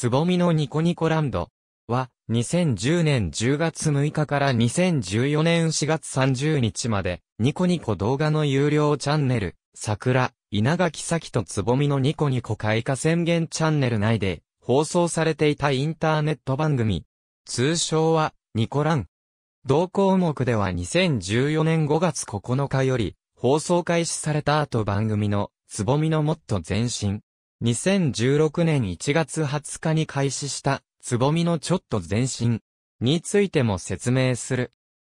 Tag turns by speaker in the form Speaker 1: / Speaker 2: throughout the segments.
Speaker 1: つぼみのニコニコランドは、2010年10月6日から2014年4月30日まで、ニコニコ動画の有料チャンネル、桜、稲垣咲とつぼみのニコニコ開花宣言チャンネル内で、放送されていたインターネット番組。通称は、ニコラン。同項目では2014年5月9日より、放送開始された後番組の、つぼみのもっと前進、2016年1月20日に開始した、つぼみのちょっと前進についても説明する。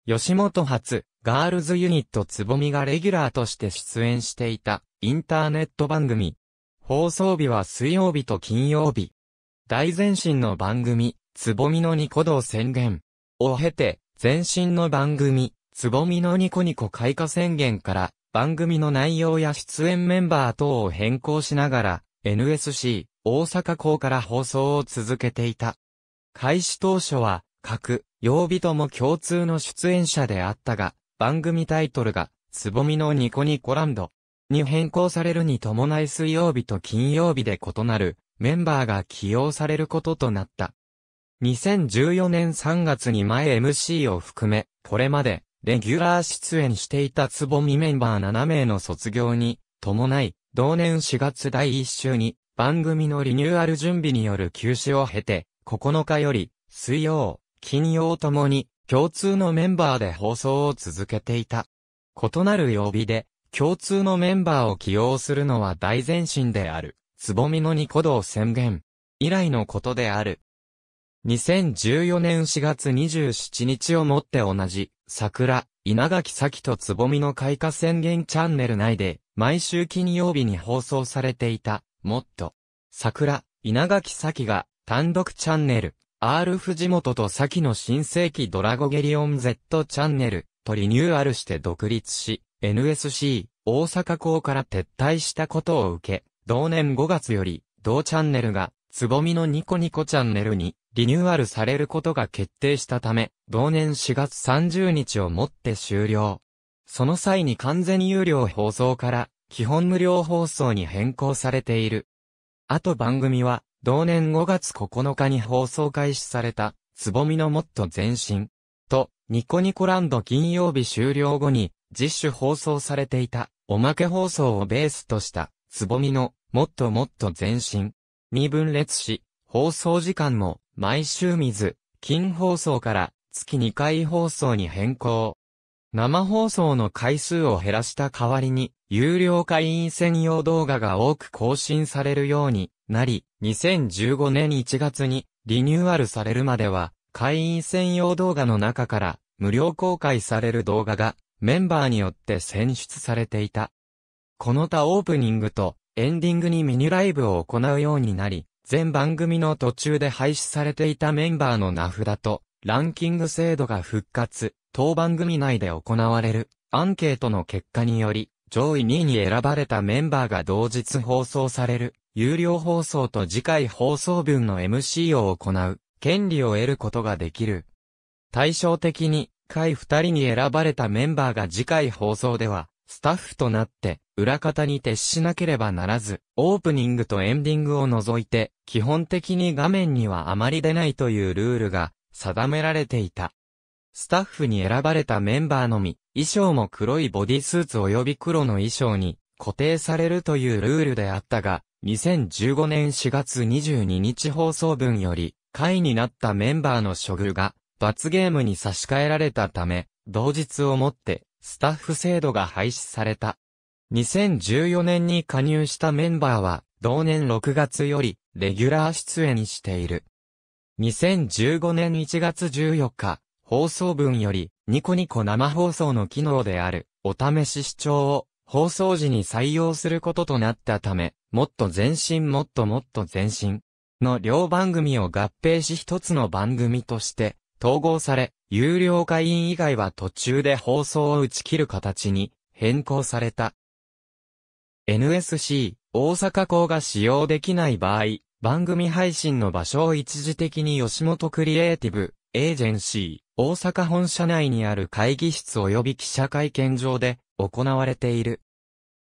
Speaker 1: 吉本初、ガールズユニットつぼみがレギュラーとして出演していた、インターネット番組。放送日は水曜日と金曜日。大前進の番組、つぼみのニコ動宣言。を経て、前進の番組、つぼみのニコニコ開花宣言から、番組の内容や出演メンバー等を変更しながら、NSC、大阪港から放送を続けていた。開始当初は、各、曜日とも共通の出演者であったが、番組タイトルが、つぼみのニコニコランドに変更されるに伴い水曜日と金曜日で異なるメンバーが起用されることとなった。2014年3月に前 MC を含め、これまでレギュラー出演していたつぼみメンバー7名の卒業に伴い、同年4月第1週に、番組のリニューアル準備による休止を経て、9日より、水曜、金曜ともに、共通のメンバーで放送を続けていた。異なる曜日で、共通のメンバーを起用するのは大前進である、つぼみのニコ動宣言。以来のことである。2014年4月27日をもって同じ、桜、稲垣咲とつぼみの開花宣言チャンネル内で、毎週金曜日に放送されていた、もっと、桜、稲垣咲が、単独チャンネル、R 藤本と咲の新世紀ドラゴゲリオン Z チャンネル、とリニューアルして独立し、NSC、大阪港から撤退したことを受け、同年5月より、同チャンネルが、つぼみのニコニコチャンネルに、リニューアルされることが決定したため、同年4月30日をもって終了。その際に完全有料放送から基本無料放送に変更されている。あと番組は同年5月9日に放送開始されたつぼみのもっと前進とニコニコランド金曜日終了後に実主放送されていたおまけ放送をベースとしたつぼみのもっともっと前進に分裂し放送時間も毎週水、金放送から月2回放送に変更。生放送の回数を減らした代わりに、有料会員専用動画が多く更新されるようになり、2015年1月にリニューアルされるまでは、会員専用動画の中から無料公開される動画がメンバーによって選出されていた。この他オープニングとエンディングにミニライブを行うようになり、全番組の途中で廃止されていたメンバーの名札と、ランキング制度が復活、当番組内で行われる、アンケートの結果により、上位2位に選ばれたメンバーが同日放送される、有料放送と次回放送分の MC を行う、権利を得ることができる。対照的に、下位2人に選ばれたメンバーが次回放送では、スタッフとなって、裏方に徹しなければならず、オープニングとエンディングを除いて、基本的に画面にはあまり出ないというルールが定められていた。スタッフに選ばれたメンバーのみ、衣装も黒いボディスーツ及び黒の衣装に固定されるというルールであったが、2015年4月22日放送分より、会になったメンバーの処遇が、罰ゲームに差し替えられたため、同日をもって、スタッフ制度が廃止された。2014年に加入したメンバーは、同年6月より、レギュラー出演している。2015年1月14日、放送分より、ニコニコ生放送の機能である、お試し視聴を、放送時に採用することとなったため、もっと前進もっともっと前進の両番組を合併し一つの番組として、統合され、有料会員以外は途中で放送を打ち切る形に変更された。NSC、大阪校が使用できない場合、番組配信の場所を一時的に吉本クリエイティブ、エージェンシー、大阪本社内にある会議室及び記者会見場で行われている。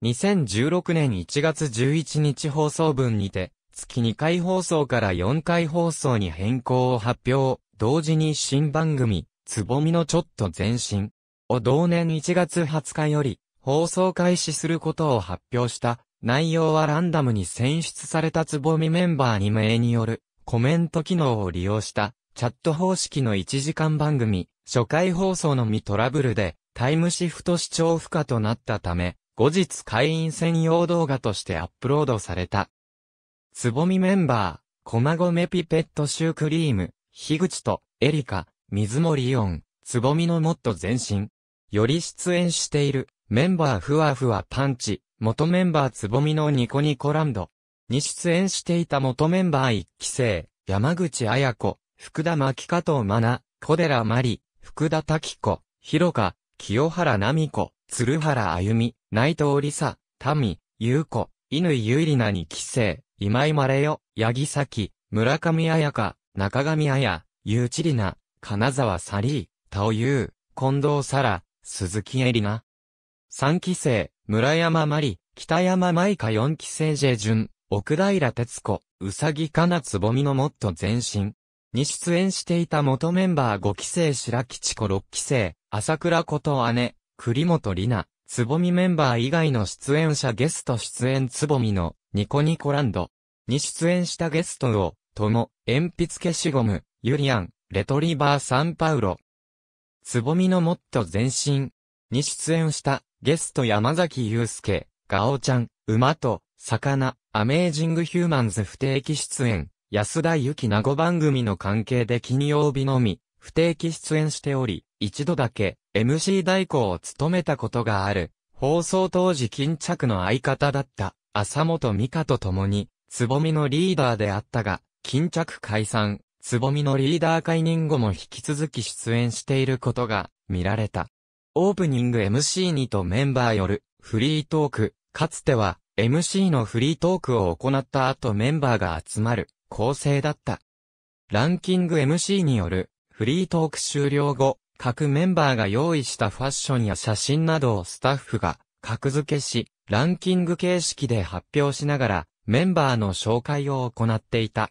Speaker 1: 2016年1月11日放送分にて、月2回放送から4回放送に変更を発表、同時に新番組、つぼみのちょっと前進を同年1月20日より放送開始することを発表した。内容はランダムに選出されたつぼみメンバー2名によるコメント機能を利用したチャット方式の1時間番組、初回放送のみトラブルでタイムシフト視聴不可となったため、後日会員専用動画としてアップロードされた。つぼみメンバー、ゴ・メ・ピペットシュークリーム、樋口とエリカ、水森オン、つぼみのもっと前進。より出演しているメンバーふわふわパンチ、元メンバーつぼみのニコニコランド。に出演していた元メンバー1期生、山口彩子、福田牧加藤真奈、小寺まり、福田滝子、広か、清原奈美子、鶴原あゆみ、内藤理沙、民、優子、犬ゆいりな二期生、今井まれよ、八木咲、村上彩香、中上彩、ゆうちりな、金沢サリー、田尾優、近藤沙羅、鈴木絵里奈。3期生、村山まり、北山舞香4期生ジジェュン、奥平哲子、うさぎかなつぼみのもっと前進。に出演していた元メンバー5期生白吉子6期生、朝倉こと姉、栗本里奈、つぼみメンバー以外の出演者ゲスト出演つぼみの、ニコニコランド。に出演したゲストを、とも、鉛筆消しゴム、ユリアン、レトリバーサンパウロ。つぼみのもっと前進。に出演した、ゲスト山崎祐介、ガオちゃん、馬と、魚、アメージングヒューマンズ不定期出演、安田ゆき名護番組の関係で金曜日のみ、不定期出演しており、一度だけ MC 代行を務めたことがある、放送当時巾着の相方だった浅本美香と共に、つぼみのリーダーであったが、巾着解散、つぼみのリーダー解任後も引き続き出演していることが見られた。オープニング m c にとメンバーよるフリートーク、かつては MC のフリートークを行った後メンバーが集まる構成だった。ランキング MC によるフリートーク終了後、各メンバーが用意したファッションや写真などをスタッフが格付けし、ランキング形式で発表しながらメンバーの紹介を行っていた。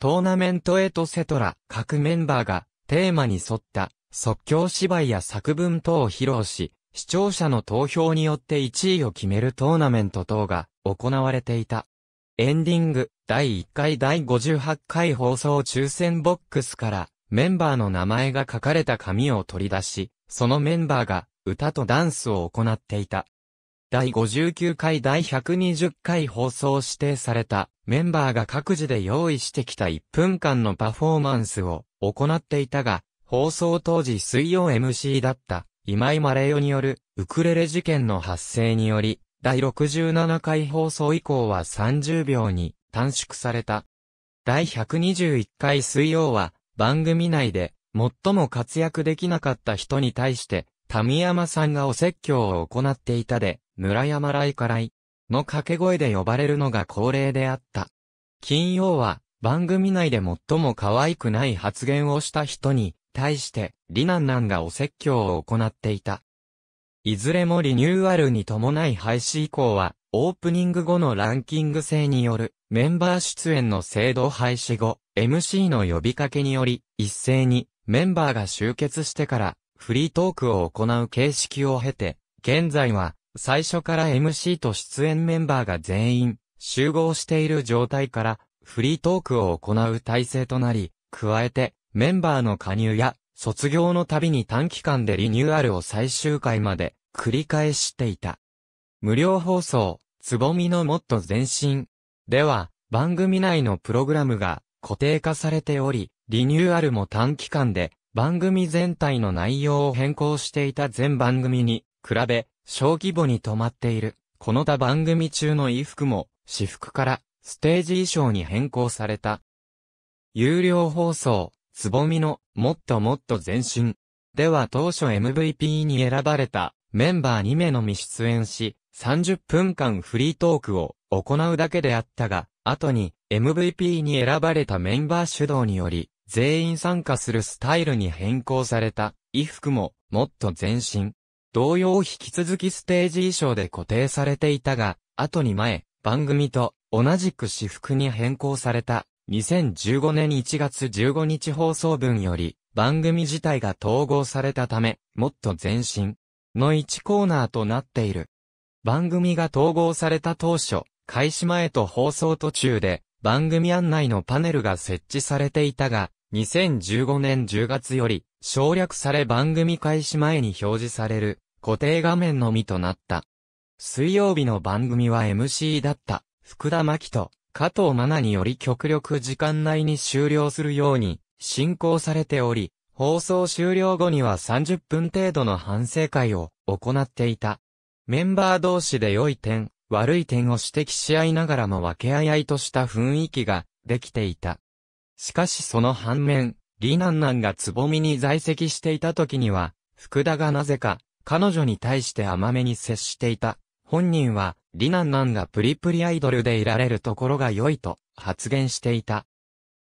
Speaker 1: トーナメントエトセトラ、各メンバーがテーマに沿った即興芝居や作文等を披露し、視聴者の投票によって1位を決めるトーナメント等が行われていた。エンディング、第1回第58回放送抽選ボックスからメンバーの名前が書かれた紙を取り出し、そのメンバーが歌とダンスを行っていた。第59回第120回放送指定されたメンバーが各自で用意してきた1分間のパフォーマンスを行っていたが、放送当時水曜 MC だった今井マレヨによるウクレレ事件の発生により、第67回放送以降は30秒に短縮された。第121回水曜は番組内で最も活躍できなかった人に対して、民山さんがお説教を行っていたで、村山イカラいの掛け声で呼ばれるのが恒例であった。金曜は番組内で最も可愛くない発言をした人に対して、ンナンがお説教を行っていた。いずれもリニューアルに伴い廃止以降は、オープニング後のランキング制によるメンバー出演の制度廃止後、MC の呼びかけにより、一斉にメンバーが集結してからフリートークを行う形式を経て、現在は最初から MC と出演メンバーが全員集合している状態からフリートークを行う体制となり、加えてメンバーの加入や、卒業のたびに短期間でリニューアルを最終回まで繰り返していた。無料放送、つぼみのもっと前進。では、番組内のプログラムが固定化されており、リニューアルも短期間で番組全体の内容を変更していた全番組に比べ小規模に止まっている。この他番組中の衣服も私服からステージ衣装に変更された。有料放送、つぼみの、もっともっと前進。では当初 MVP に選ばれた、メンバー2名のみ出演し、30分間フリートークを行うだけであったが、後に MVP に選ばれたメンバー主導により、全員参加するスタイルに変更された、衣服も、もっと前進。同様引き続きステージ衣装で固定されていたが、後に前、番組と同じく私服に変更された。2015年1月15日放送分より、番組自体が統合されたため、もっと前進の1コーナーとなっている。番組が統合された当初、開始前と放送途中で、番組案内のパネルが設置されていたが、2015年10月より、省略され番組開始前に表示される、固定画面のみとなった。水曜日の番組は MC だった、福田真希と、加藤真奈により極力時間内に終了するように進行されており、放送終了後には30分程度の反省会を行っていた。メンバー同士で良い点、悪い点を指摘し合いながらも分け合い合いとした雰囲気ができていた。しかしその反面、李南南がつぼみに在籍していた時には、福田がなぜか、彼女に対して甘めに接していた。本人は、リナンナンがプリプリアイドルでいられるところが良いと発言していた。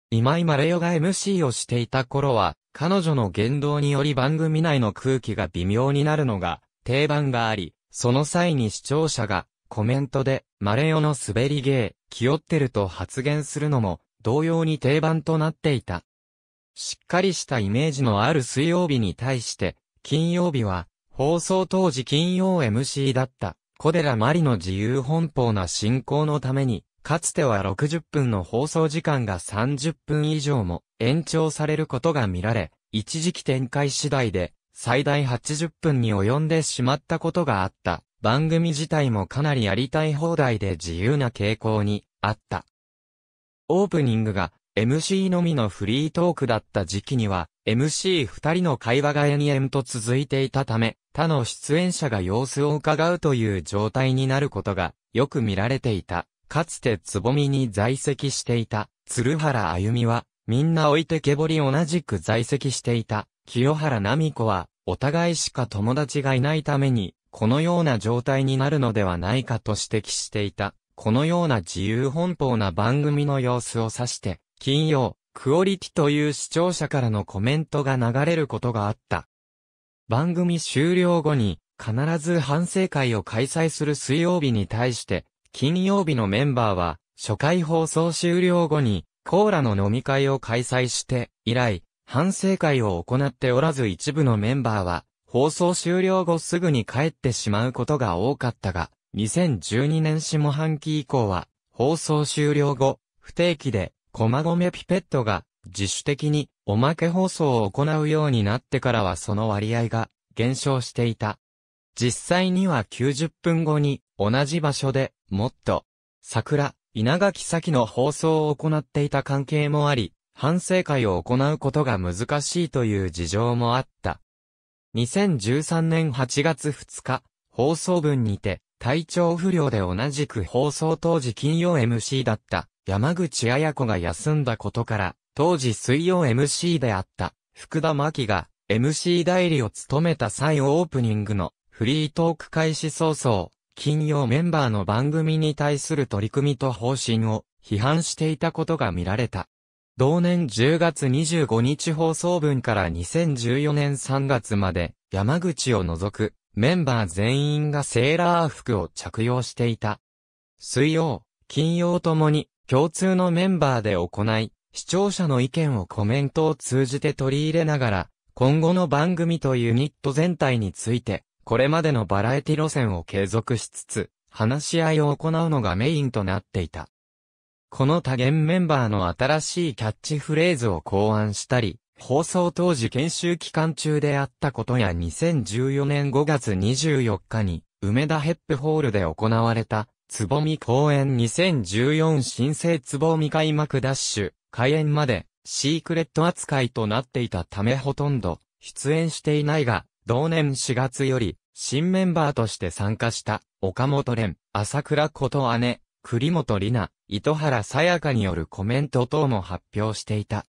Speaker 1: 今井マレヨが MC をしていた頃は、彼女の言動により番組内の空気が微妙になるのが定番があり、その際に視聴者がコメントでマレヨの滑り芸、気負ってると発言するのも同様に定番となっていた。しっかりしたイメージのある水曜日に対して、金曜日は放送当時金曜 MC だった小寺マリの自由奔放な進行のために、かつては60分の放送時間が30分以上も延長されることが見られ、一時期展開次第で最大80分に及んでしまったことがあった。番組自体もかなりやりたい放題で自由な傾向にあった。オープニングが MC のみのフリートークだった時期には、m c 二人の会話が延々と続いていたため、他の出演者が様子を伺うという状態になることがよく見られていた。かつてつぼみに在籍していた、鶴原あゆみは、みんな置いてけぼり同じく在籍していた、清原奈美子は、お互いしか友達がいないために、このような状態になるのではないかと指摘していた。このような自由奔放な番組の様子を指して、金曜、クオリティという視聴者からのコメントが流れることがあった。番組終了後に、必ず反省会を開催する水曜日に対して、金曜日のメンバーは、初回放送終了後に、コーラの飲み会を開催して、以来、反省会を行っておらず一部のメンバーは、放送終了後すぐに帰ってしまうことが多かったが、2012年下半期以降は、放送終了後、不定期で駒込ピペットが自主的におまけ放送を行うようになってからはその割合が減少していた。実際には90分後に同じ場所でもっと桜、稲垣先の放送を行っていた関係もあり、反省会を行うことが難しいという事情もあった。2013年8月2日、放送分にて、体調不良で同じく放送当時金曜 MC だった、山口彩子が休んだことから、当時水曜 MC であった、福田真希が MC 代理を務めた際オープニングのフリートーク開始早々、金曜メンバーの番組に対する取り組みと方針を批判していたことが見られた。同年10月25日放送分から2014年3月まで山口を除くメンバー全員がセーラー服を着用していた。水曜、金曜ともに共通のメンバーで行い、視聴者の意見をコメントを通じて取り入れながら、今後の番組とユニット全体について、これまでのバラエティ路線を継続しつつ、話し合いを行うのがメインとなっていた。この多元メンバーの新しいキャッチフレーズを考案したり、放送当時研修期間中であったことや2014年5月24日に、梅田ヘップホールで行われたつぼみ公演2014新生つぼみ開幕ダッシュ、開演まで、シークレット扱いとなっていたためほとんど、出演していないが、同年4月より、新メンバーとして参加した、岡本蓮、朝倉こと姉、栗本里奈、糸原さやかによるコメント等も発表していた。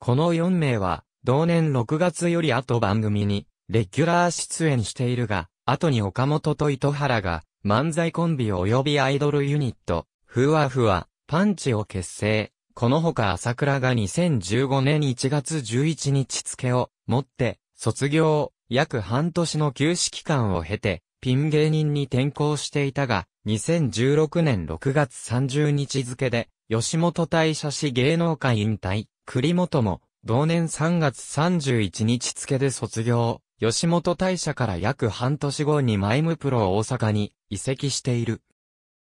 Speaker 1: この4名は、同年6月より後番組に、レギュラー出演しているが、後に岡本と糸原が、漫才コンビ及びアイドルユニット、ふわふわ、パンチを結成。このほか朝倉が2015年1月11日付をもって、卒業、約半年の休止期間を経て、ピン芸人に転向していたが、2016年6月30日付で、吉本大社市芸能界引退、栗本も、同年3月31日付で卒業。吉本大社から約半年後にマイムプロ大阪に移籍している。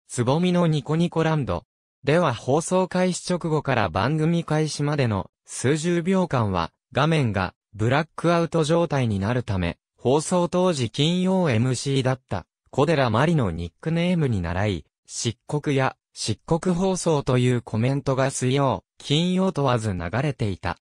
Speaker 1: つぼみのニコニコランド。では放送開始直後から番組開始までの数十秒間は画面がブラックアウト状態になるため、放送当時金曜 MC だった小寺マリのニックネームに習い、漆黒や漆黒放送というコメントが水曜、金曜問わず流れていた。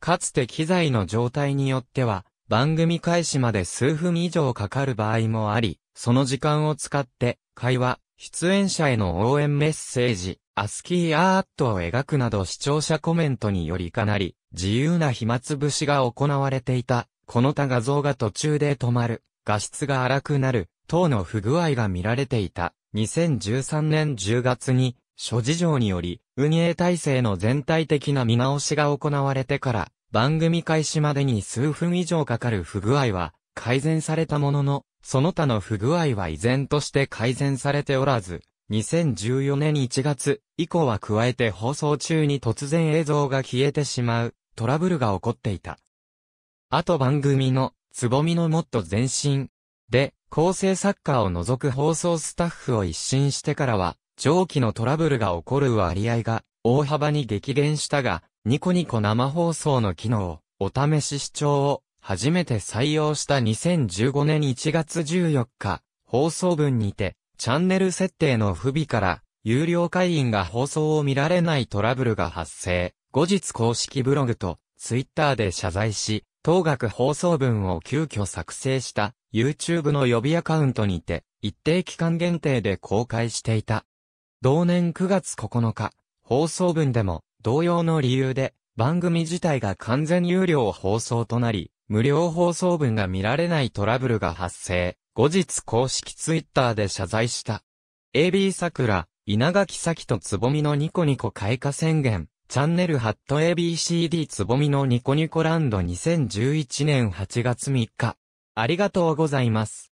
Speaker 1: かつて機材の状態によっては、番組開始まで数分以上かかる場合もあり、その時間を使って、会話、出演者への応援メッセージ、アスキーアートを描くなど視聴者コメントによりかなり、自由な暇つぶしが行われていた、この他画像が途中で止まる、画質が荒くなる、等の不具合が見られていた。2013年10月に、諸事情により、運営体制の全体的な見直しが行われてから、番組開始までに数分以上かかる不具合は改善されたものの、その他の不具合は依然として改善されておらず、2014年1月以降は加えて放送中に突然映像が消えてしまうトラブルが起こっていた。あと番組のつぼみのもっと前進で構成作家を除く放送スタッフを一新してからは上記のトラブルが起こる割合が大幅に激減したがニコニコ生放送の機能、お試し視聴を初めて採用した2015年1月14日、放送分にて、チャンネル設定の不備から、有料会員が放送を見られないトラブルが発生。後日公式ブログと、ツイッターで謝罪し、当学放送分を急遽作成した YouTube の予備アカウントにて一定期間限定で公開していた。同年9月9日、放送分でも同様の理由で、番組自体が完全有料放送となり、無料放送分が見られないトラブルが発生。後日公式ツイッターで謝罪した。AB 桜、稲垣咲とつぼみのニコニコ開花宣言、チャンネルハット ABCD つぼみのニコニコランド2011年8月3日。ありがとうございます。